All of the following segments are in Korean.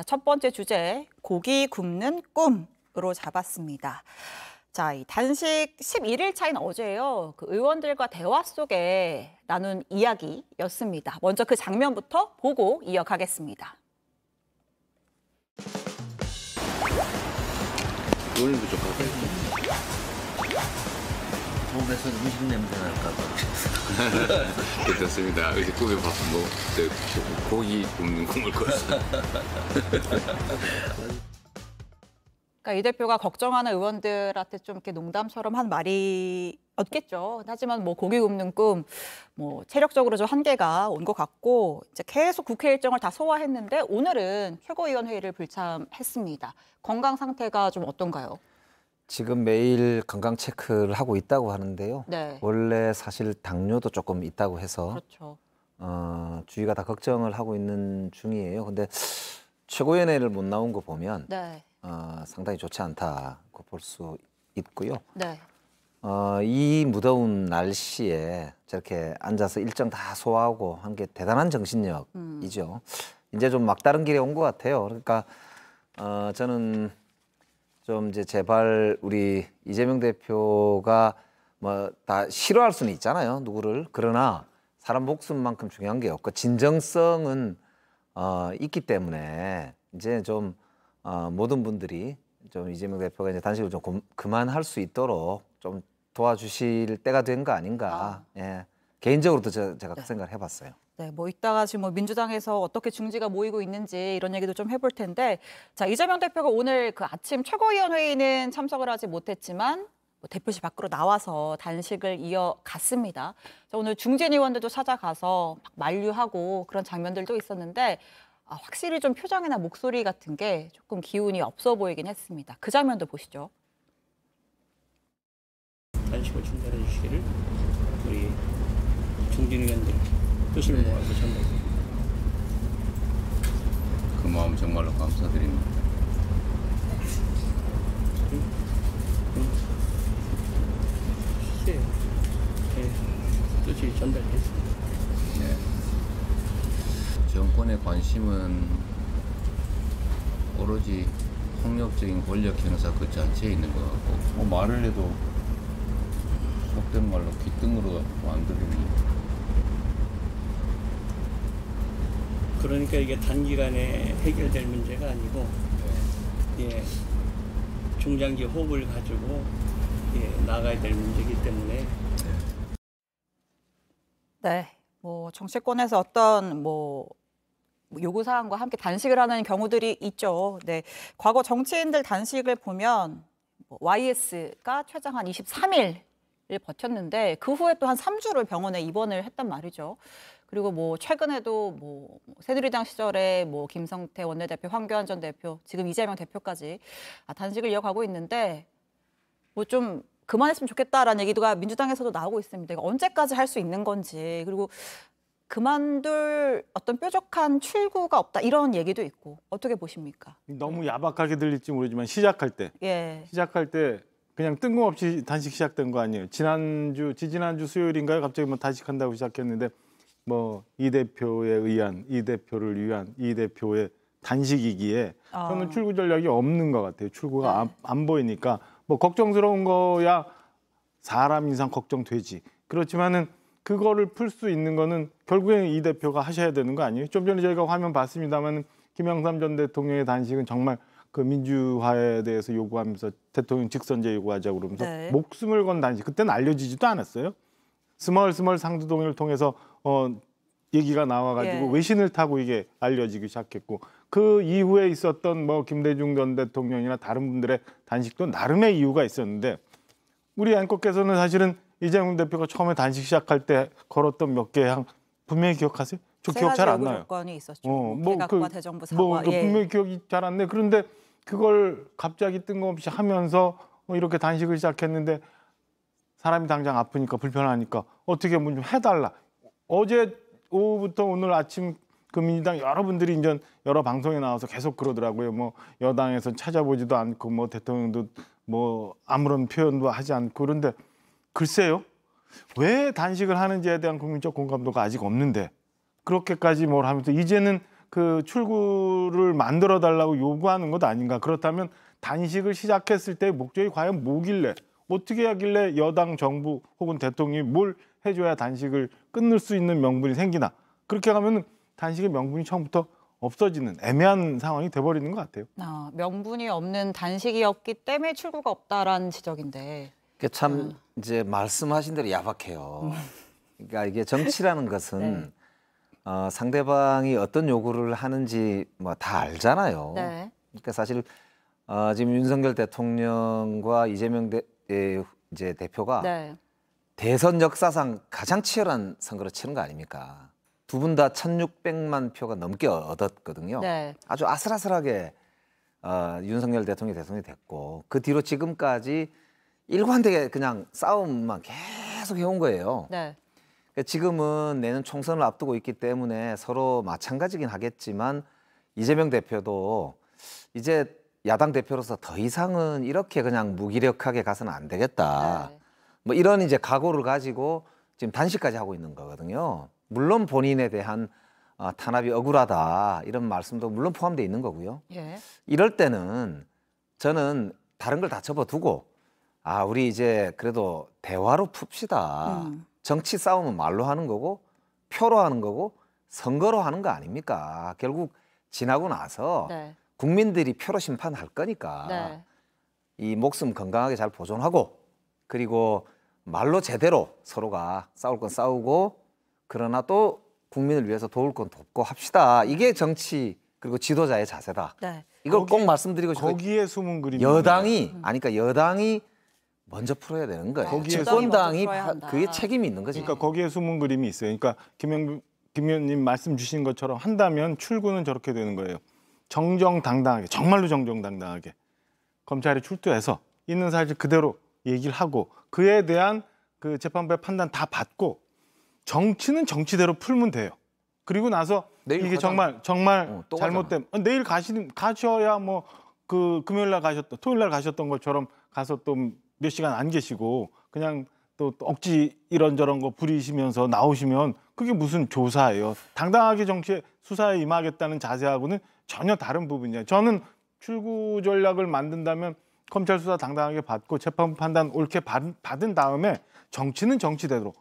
자, 첫 번째 주제 고기 굽는 꿈으로 잡았습니다. 자, 이 단식 11일 차인 어제요. 그 의원들과 대화 속에 나눈 이야기였습니다. 먼저 그 장면부터 보고 이어가겠습니다. 의원님도 좀 호흡에서 음식 냄새 날까봐. 괜찮습니다. 이제 꿈에 봐서 뭐 네, 고기 굽는 꿈을 꿨어요. 그니까이 대표가 걱정하는 의원들한테 좀 이렇게 농담처럼 한 말이 없겠죠. 하지만 뭐 고기 굽는 꿈, 뭐 체력적으로 좀 한계가 온 것 같고 이제 계속 국회 일정을 다 소화했는데 오늘은 최고위원회의를 불참했습니다. 건강 상태가 좀 어떤가요? 지금 매일 건강 체크를 하고 있다고 하는데요. 네. 원래 사실 당뇨도 조금 있다고 해서 그렇죠. 어, 주위가 다 걱정을 하고 있는 중이에요. 근데 최고의원회를못 나온 거 보면 네. 어, 상당히 좋지 않다고 볼 수 있고요. 네. 어, 이 무더운 날씨에 저렇게 앉아서 일정 다 소화하고 한 게 대단한 정신력이죠. 음. 이제 좀 막다른 길에 온것 같아요. 그러니까 어, 저는 좀 이제 제발 우리 이재명 대표가 뭐 다 싫어할 수는 있잖아요 누구를 그러나 사람 목숨만큼 중요한 게 없고 진정성은 어, 있기 때문에 이제 좀 어, 모든 분들이 좀 이재명 대표가 이제 단식을 좀 그만할 수 있도록 좀 도와주실 때가 된 거 아닌가 아. 예 개인적으로도 저, 제가 그 생각을 해봤어요. 네, 뭐 이따가 지금 뭐 민주당에서 어떻게 중지가 모이고 있는지 이런 얘기도 좀 해볼 텐데 자 이재명 대표가 오늘 그 아침 최고위원회의는 참석을 하지 못했지만 뭐 대표실 밖으로 나와서 단식을 이어갔습니다. 자, 오늘 중진 의원들도 찾아가서 막 만류하고 그런 장면들도 있었는데 아, 확실히 좀 표정이나 목소리 같은 게 조금 기운이 없어 보이긴 했습니다. 그 장면도 보시죠. 단식을 중단해 주시기를 우리 중진 의원들 뜻을 모아서 전달드그 마음 정말로 감사드립니다. 예. 예. 뜻이 전달됐습니다. 예. 정권의 관심은 오로지 폭력적인 권력 행사 그 자체에 있는 것 같고 뭐 말을 해도 속된 말로 귀등으로 만들기 그러니까 이게 단기간에 해결될 문제가 아니고 예, 중장기 호흡을 가지고 예, 나가야 될 문제이기 때문에 네, 뭐 정치권에서 어떤 뭐 요구 사항과 함께 단식을 하는 경우들이 있죠. 네, 과거 정치인들 단식을 보면 뭐 YS가 최장 한 23일 을 버텼는데 그 후에 또 한 3주를 병원에 입원을 했단 말이죠. 그리고 뭐 최근에도 뭐 새누리당 시절에 뭐 김성태 원내대표, 황교안 전 대표, 지금 이재명 대표까지 아, 단식을 이어가고 있는데 뭐 좀 그만했으면 좋겠다라는 얘기가 민주당에서도 나오고 있습니다. 이거 언제까지 할 수 있는 건지 그리고 그만둘 어떤 뾰족한 출구가 없다 이런 얘기도 있고 어떻게 보십니까? 너무 야박하게 들릴지 모르지만 시작할 때 예. 시작할 때 그냥 뜬금없이 단식 시작된 거 아니에요. 지난주 지지난주 수요일인가요? 갑자기 뭐 단식한다고 시작했는데 뭐이 대표에 의한 이 대표를 위한 이 대표의 단식이기에 아. 저는 출구 전략이 없는 것 같아요. 출구가 네. 안, 안 보이니까 뭐 걱정스러운 거야 사람 이상 걱정되지. 그렇지만은 그거를 풀 수 있는 거는 결국에는 이 대표가 하셔야 되는 거 아니에요? 좀 전에 저희가 화면 봤습니다만 김영삼 전 대통령의 단식은 정말 그 민주화에 대해서 요구하면서 대통령 직선제 요구하자 그러면서 네. 목숨을 건 단식 그때는 알려지지도 않았어요. 스멀스멀 상주동의를 통해서 어 얘기가 나와가지고 예. 외신을 타고 이게 알려지기 시작했고 그 이후에 있었던 뭐 김대중 전 대통령이나 다른 분들의 단식도 나름의 이유가 있었는데 우리 앵커께서는 사실은 이재명 대표가 처음에 단식 시작할 때 걸었던 몇개향 분명히 기억하세요? 저 기억 잘 안 나요. 조건이 있었죠. 어, 뭐그 뭐, 뭐, 그, 뭐 그 예. 분명히 기억이 잘 안 나요. 그런데 그걸 갑자기 뜬금없이 하면서 뭐 이렇게 단식을 시작했는데 사람이 당장 아프니까 불편하니까 어떻게 뭐 좀 해달라 어제 오후부터 오늘 아침 그 민주당 여러분들이 이제 여러 방송에 나와서 계속 그러더라고요. 뭐 여당에서 찾아보지도 않고 뭐 대통령도 뭐 아무런 표현도 하지 않고 그런데 글쎄요. 왜 단식을 하는지에 대한 국민적 공감도가 아직 없는데 그렇게까지 뭘 하면서 이제는 그 출구를 만들어 달라고 요구하는 것 아닌가. 그렇다면 단식을 시작했을 때 목적이 과연 뭐길래 어떻게 하길래 여당 정부 혹은 대통령이 뭘 해줘야 단식을 끊을 수 있는 명분이 생기나 그렇게 가면 단식의 명분이 처음부터 없어지는 애매한 상황이 돼버리는 것 같아요. 아, 명분이 없는 단식이었기 때문에 출구가 없다라는 지적인데. 이참 음. 이제 말씀하신 대로 야박해요. 음. 그러니까 이게 정치라는 것은 네. 어, 상대방이 어떤 요구를 하는지 뭐다 알잖아요. 네. 그러니까 사실 어, 지금 윤석열 대통령과 이재명 대, 에, 예, 이제 대표가 네. 대선 역사상 가장 치열한 선거를 치른 거 아닙니까? 두 분 다 1,600만 표가 넘게 얻었거든요. 네. 아주 아슬아슬하게 어, 윤석열 대통령이 대통령이 됐고 그 뒤로 지금까지 일관되게 그냥 싸움만 계속 해온 거예요. 네. 그러니까 지금은 내년 총선을 앞두고 있기 때문에 서로 마찬가지긴 하겠지만 이재명 대표도 이제 야당 대표로서 더 이상은 이렇게 그냥 무기력하게 가서는 안 되겠다. 네. 뭐 이런 이제 각오를 가지고 지금 단식까지 하고 있는 거거든요. 물론 본인에 대한 어, 탄압이 억울하다 이런 말씀도 물론 포함되어 있는 거고요. 예. 이럴 때는 저는 다른 걸 다 접어두고 아 우리 이제 그래도 대화로 풉시다. 음. 정치 싸움은 말로 하는 거고 표로 하는 거고 선거로 하는 거 아닙니까? 결국 지나고 나서 네. 국민들이 표로 심판할 거니까 네. 이 목숨 건강하게 잘 보존하고 그리고 말로 제대로 서로가 싸울 건 싸우고 그러나 또 국민을 위해서 도울 건 돕고 합시다. 이게 정치 그리고 지도자의 자세다. 네. 이걸 거기, 꼭 말씀드리고 싶어요. 거기에 숨은 그림 여당이 아니까 그러니까 여당이 먼저 풀어야 되는 거예요. 집권당이 그게 책임이 있는 거죠. 그러니까 거기에 숨은 그림이 있어요. 그러니까 김영 김 의원님 말씀 주신 것처럼 한다면 출구는 저렇게 되는 거예요. 정정당당하게 정말로 정정당당하게 검찰이 출두해서 있는 사실 그대로 얘기를 하고 그에 대한 그 재판부의 판단 다 받고 정치는 정치대로 풀면 돼요. 그리고 나서 이게 가잖 정말 정말 어, 잘못된 가 어, 내일 가시 가셔야 뭐 그 금요일 날 가셨던 토요일 날 가셨던 것처럼 가서 또 몇 시간 안 계시고 그냥 또, 또 억지 이런저런 거 부리시면서 나오시면 그게 무슨 조사예요. 당당하게 정치 수사에 임하겠다는 자세하고는 전혀 다른 부분이에요. 저는 출구 전략을 만든다면 검찰 수사 당당하게 받고 재판 판단 옳게 받, 은 다음에 정치는 정치대로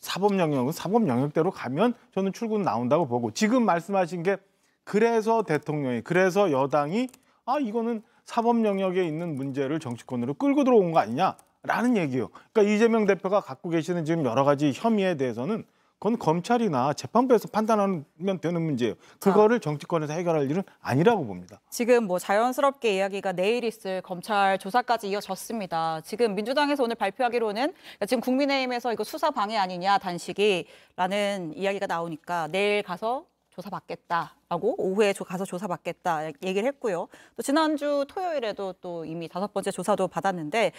사법 영역은 사법 영역대로 가면 저는 출근 나온다고 보고 지금 말씀하신 게 그래서 대통령이 그래서 여당이 아 이거는 사법 영역에 있는 문제를 정치권으로 끌고 들어온 거 아니냐라는 얘기예요. 그러니까 이재명 대표가 갖고 계시는 지금 여러 가지 혐의에 대해서는 그건 검찰이나 재판부에서 판단하면 되는 문제예요. 그거를 정치권에서 해결할 일은 아니라고 봅니다. 지금 뭐 자연스럽게 이야기가 내일 있을 검찰 조사까지 이어졌습니다. 지금 민주당에서 오늘 발표하기로는 지금 국민의힘에서 이거 수사 방해 아니냐 단식이라는 이야기가 나오니까 내일 가서 조사받겠다라고 오후에 가서 조사받겠다 얘기를 했고요. 또 지난주 토요일에도 또 이미 다섯 번째 조사도 받았는데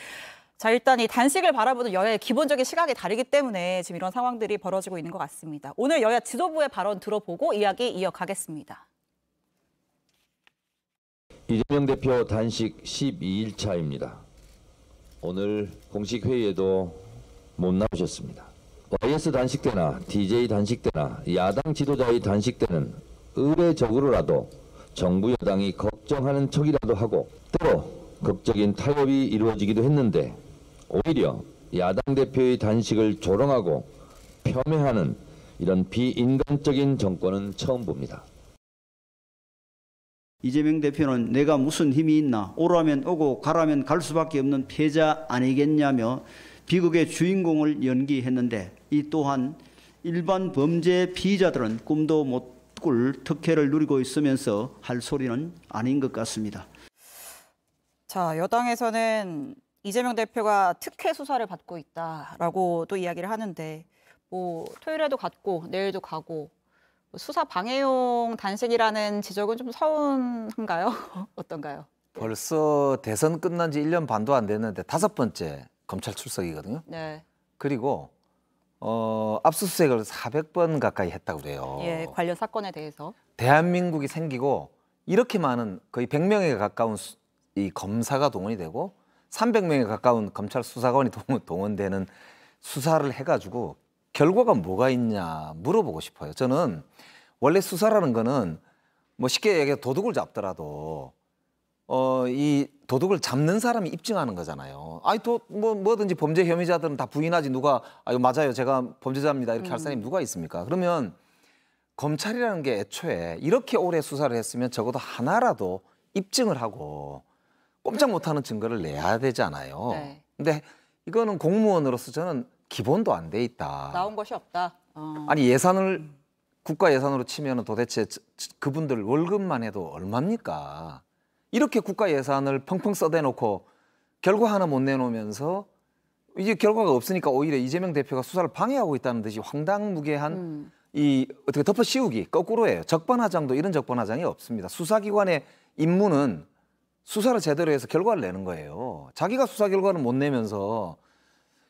자, 일단 이 단식을 바라보는 여야의 기본적인 시각이 다르기 때문에 지금 이런 상황들이 벌어지고 있는 것 같습니다. 오늘 여야 지도부의 발언 들어보고 이야기 이어가겠습니다. 이재명 대표 단식 12일 차입니다. 오늘 공식 회의에도 못 나오셨습니다. YS 단식 때나 DJ 단식 때나 야당 지도자의 단식 때는 의례적으로라도 정부 여당이 걱정하는 척이라도 하고 때로 극적인 타협이 이루어지기도 했는데 오히려 야당 대표의 단식을 조롱하고 폄훼하는 이런 비인간적인 정권은 처음 봅니다. 이재명 대표는 내가 무슨 힘이 있나 오라면 오고 가라면 갈 수밖에 없는 패자 아니겠냐며 비극의 주인공을 연기했는데 이 또한 일반 범죄 피의자들은 꿈도 못 꿀 특혜를 누리고 있으면서 할 소리는 아닌 것 같습니다. 자, 여당에서는 이재명 대표가 특혜 수사를 받고 있다라고 또 이야기를 하는데 뭐 토요일에도 갔고 내일도 가고 뭐 수사 방해용 단식이라는 지적은 좀 서운한가요? 어떤가요? 벌써 대선 끝난 지 1년 반도 안 됐는데 다섯 번째 검찰 출석이거든요. 네. 그리고 어, 압수수색을 400번 가까이 했다고 그래요. 예, 관련 사건에 대해서. 대한민국이 생기고 이렇게 많은 거의 100명에 가까운 수, 이 검사가 동원이 되고 300명에 가까운 검찰 수사관이 동원, 되는 수사를 해가지고 결과가 뭐가 있냐 물어보고 싶어요. 저는 원래 수사라는 거는 뭐 쉽게 얘기해 도둑을 잡더라도 어, 이 도둑을 잡는 사람이 입증하는 거잖아요. 아니 도, 뭐, 뭐든지 범죄 혐의자들은 다 부인하지 누가, 아유, 맞아요. 제가 범죄자입니다. 이렇게 음. 할 사람이 누가 있습니까? 그러면 검찰이라는 게 애초에 이렇게 오래 수사를 했으면 적어도 하나라도 입증을 하고 꼼짝 못하는 증거를 내야 되잖아요. 네. 근데 이거는 공무원으로서 저는 기본도 안 돼 있다. 나온 것이 없다. 어. 아니 예산을 국가 예산으로 치면 도대체 그분들 월급만 해도 얼마입니까? 이렇게 국가 예산을 펑펑 써대놓고 결과 하나 못 내놓으면서 이제 결과가 없으니까 오히려 이재명 대표가 수사를 방해하고 있다는 듯이 황당무계한 음. 이 어떻게 덮어씌우기 거꾸로예요. 적반하장도 이런 적반하장이 없습니다. 수사기관의 임무는 수사를 제대로 해서 결과를 내는 거예요. 자기가 수사 결과를못 내면서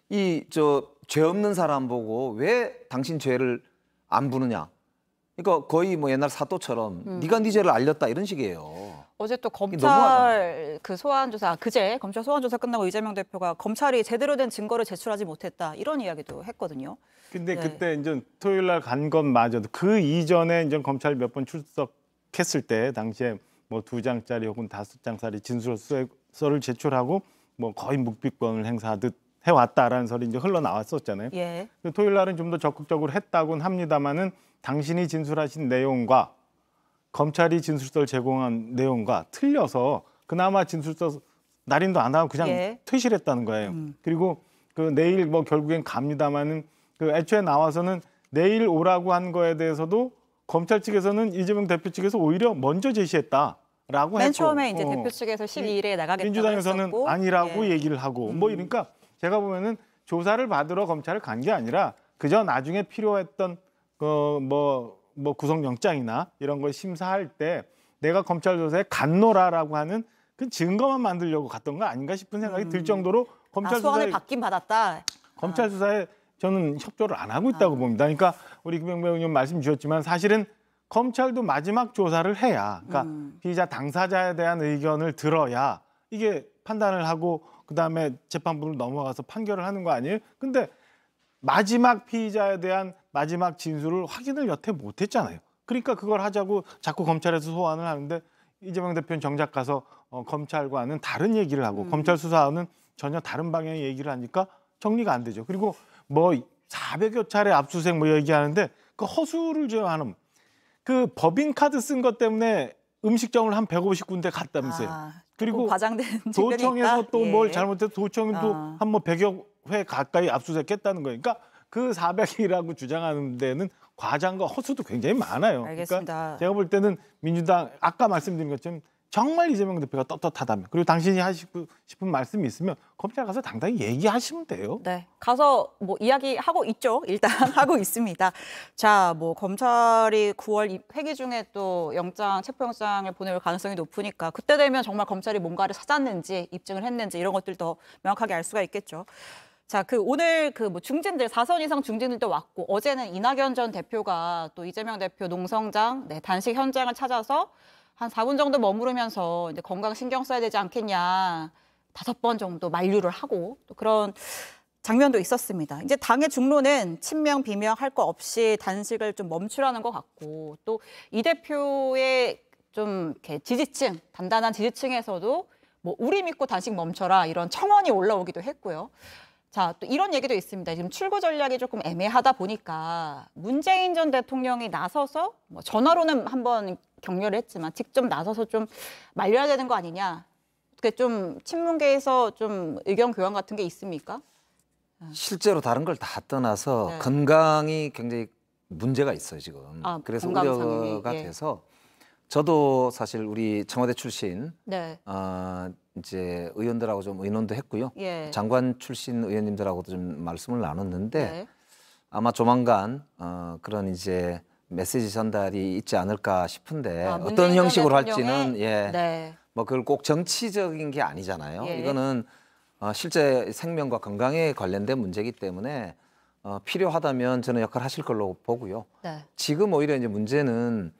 이 저 죄 없는 사람 보고 왜 당신 죄를 안 부느냐. 그러니까 거의 뭐 옛날 사또처럼 음. 네가 네 죄를 알렸다 이런 식이에요. 어제 또 검찰 그 소환 조사 아, 그제 검찰 소환 조사 끝나고 이재명 대표가 검찰이 제대로 된 증거를 제출하지 못했다 이런 이야기도 했거든요. 근데 네. 그때 이제 토요일 날간 것마저도 그 이전에 이제 검찰 몇 번 출석했을 때 당시에 뭐두 장짜리 혹은 다섯 장짜리 진술서를 제출하고 뭐 거의 묵비권을 행사하듯 해왔다라는 설이 이제 흘러나왔었잖아요. 예. 토요일 날은 좀 더 적극적으로 했다곤 합니다만은 당신이 진술하신 내용과 검찰이 진술서를 제공한 내용과 틀려서 그나마 진술서 날인도 안 하고 그냥 예. 퇴실했다는 거예요. 음. 그리고 그 내일 뭐 결국엔 갑니다만은 그 애초에 나와서는 내일 오라고 한 거에 대해서도 검찰 측에서는 이재명 대표 측에서 오히려 먼저 제시했다. 라고 맨 했고. 처음에 이제 어. 대표 측에서 12일에 나가겠다 민주당에서는 했었고. 아니라고 예. 얘기를 하고 뭐 음. 이러니까 제가 보면은 조사를 받으러 검찰을 간 게 아니라 그저 나중에 필요했던 그 뭐뭐 뭐 구속영장이나 이런 걸 심사할 때 내가 검찰 조사에 갔노라라고 하는 그 증거만 만들려고 갔던 거 아닌가 싶은 생각이 음. 들 정도로 아, 검찰 아, 수사를 받긴 받았다. 검찰 아. 수사에 저는 협조를 안 하고 있다고 아. 봅니다. 그러니까 우리 김병배 의원님 말씀 주셨지만 사실은 검찰도 마지막 조사를 해야 그러니까 음. 피의자 당사자에 대한 의견을 들어야 이게 판단을 하고 그다음에 재판부로 넘어가서 판결을 하는 거 아니에요? 근데 마지막 피의자에 대한 마지막 진술을 확인을 여태 못 했잖아요. 그러니까 그걸 하자고 자꾸 검찰에서 소환을 하는데 이재명 대표는 정작 가서 어, 검찰과는 다른 얘기를 하고 음. 검찰 수사와는 전혀 다른 방향의 얘기를 하니까 정리가 안 되죠. 그리고 뭐 400여 차례 압수수색 뭐 얘기하는데 그 허수를 제어하는 그 법인 카드 쓴 것 때문에 음식점을 한 150군데 갔다면서요. 아, 그리고 도청에서 또뭘 예. 잘못해서 도청도 아. 한뭐 100여 회 가까이 압수수색했다는 거니까 그러니까 그 400이라고 주장하는 데는 과장과 허수도 굉장히 많아요. 그러니까 알겠습니다. 그러니까 제가 볼 때는 민주당 아까 말씀드린 것처럼 정말 이재명 대표가 떳떳하다면 그리고 당신이 하시고 싶은 말씀이 있으면 검찰 가서 당당히 얘기하시면 돼요. 네, 가서 뭐 이야기하고 있죠. 일단 하고 있습니다. 자, 뭐 검찰이 9월 회기 중에 또 영장 체포영장을 보낼 가능성이 높으니까 그때 되면 정말 검찰이 뭔가를 찾았는지 입증을 했는지 이런 것들 더 명확하게 알 수가 있겠죠. 자, 그 오늘 그 뭐 중진들 사선 이상 중진들도 왔고 어제는 이낙연 전 대표가 또 이재명 대표 농성장 네, 단식 현장을 찾아서 한 4분 정도 머무르면서 이제 건강 신경 써야 되지 않겠냐. 다섯 번 정도 만류를 하고 또 그런 장면도 있었습니다. 이제 당의 중로는 친명 비명 할 거 없이 단식을 좀 멈추라는 것 같고 또 이 대표의 좀 이렇게 지지층 단단한 지지층에서도 뭐 우리 믿고 단식 멈춰라 이런 청원이 올라오기도 했고요. 자, 또 이런 얘기도 있습니다. 지금 출구 전략이 조금 애매하다 보니까 문재인 전 대통령이 나서서 뭐 전화로는 한번 격려를 했지만 직접 나서서 좀 말려야 되는 거 아니냐. 그게 좀 친문계에서 좀 의견 교환 같은 게 있습니까? 아. 실제로 다른 걸 다 떠나서 네. 건강이 굉장히 문제가 있어요 지금. 아, 그래서 우려가 예. 돼서 저도 사실 우리 청와대 출신 네. 어, 이제 의원들하고 좀 의논도 했고요. 예. 장관 출신 의원님들하고도 좀 말씀을 나눴는데 네. 아마 조만간 어, 그런 이제 메시지 전달이 있지 않을까 싶은데 아, 어떤 형식으로 할지는 예. 네. 뭐 그걸 꼭 정치적인 게 아니잖아요. 예. 이거는 어, 실제 생명과 건강에 관련된 문제이기 때문에 어, 필요하다면 저는 역할을 하실 걸로 보고요. 네. 지금 오히려 이제 문제는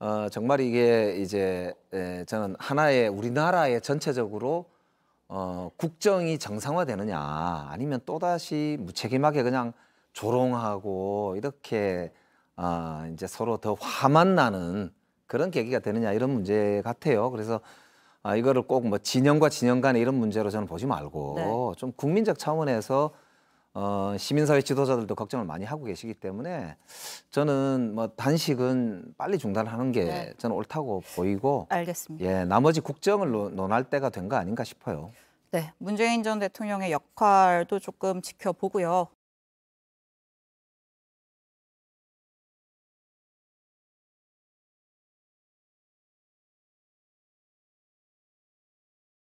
어, 정말 이게 이제 에, 저는 하나의 우리나라의 전체적으로 어, 국정이 정상화되느냐 아니면 또다시 무책임하게 그냥 조롱하고 이렇게 아, 어, 이제 서로 더 화만 나는 그런 계기가 되느냐 이런 문제 같아요. 그래서 아, 이거를 꼭 뭐 진영과 진영 간의 이런 문제로 저는 보지 말고 네. 좀 국민적 차원에서 어, 시민사회 지도자들도 걱정을 많이 하고 계시기 때문에 저는 뭐 단식은 빨리 중단하는 게 네. 저는 옳다고 보이고 알겠습니다. 예, 나머지 국정을 논, 할 때가 된 거 아닌가 싶어요. 네, 문재인 전 대통령의 역할도 조금 지켜보고요.